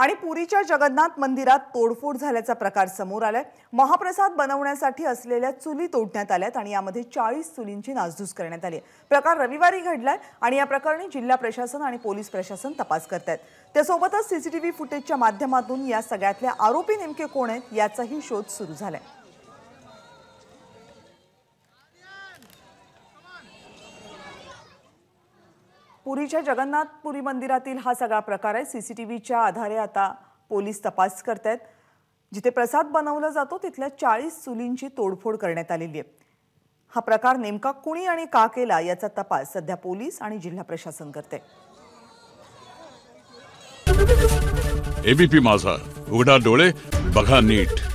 आणि पुरीच्या जगन्नाथ मंदिरात तोडफोड झाल्याचा प्रकार समोर आलाय महाप्रसाद बनवण्यासाठी असलेल्या चुली तोडण्यात आल्यात आणि यामध्ये चाळीस चुलींची नासधूस करण्यात आली प्रकार रविवारी घडलाय आणि या प्रकरणी जिल्हा प्रशासन आणि पोलीस प्रशासन तपास करत आहेत त्यासोबतच सीसीटीव्ही फुटेजच्या माध्यमातून या सगळ्यातल्या आरोपी नेमके कोण आहेत याचाही शोध सुरू झालाय पुरीच्या जगन्नाथपुरी मंदिरातील हा सगळा प्रकार आहे सी सी टी व्हीच्या आधारे आता पोलीस तपास करत आहेत जिथे प्रसाद बनवला जातो तिथल्या चाळीस चुलींची तोडफोड करण्यात आलेली आहे हा प्रकार नेमका कुणी आणि का केला याचा तपास सध्या पोलीस आणि जिल्हा प्रशासन करते एबीपी माझा उघडा डोळे बघा नीट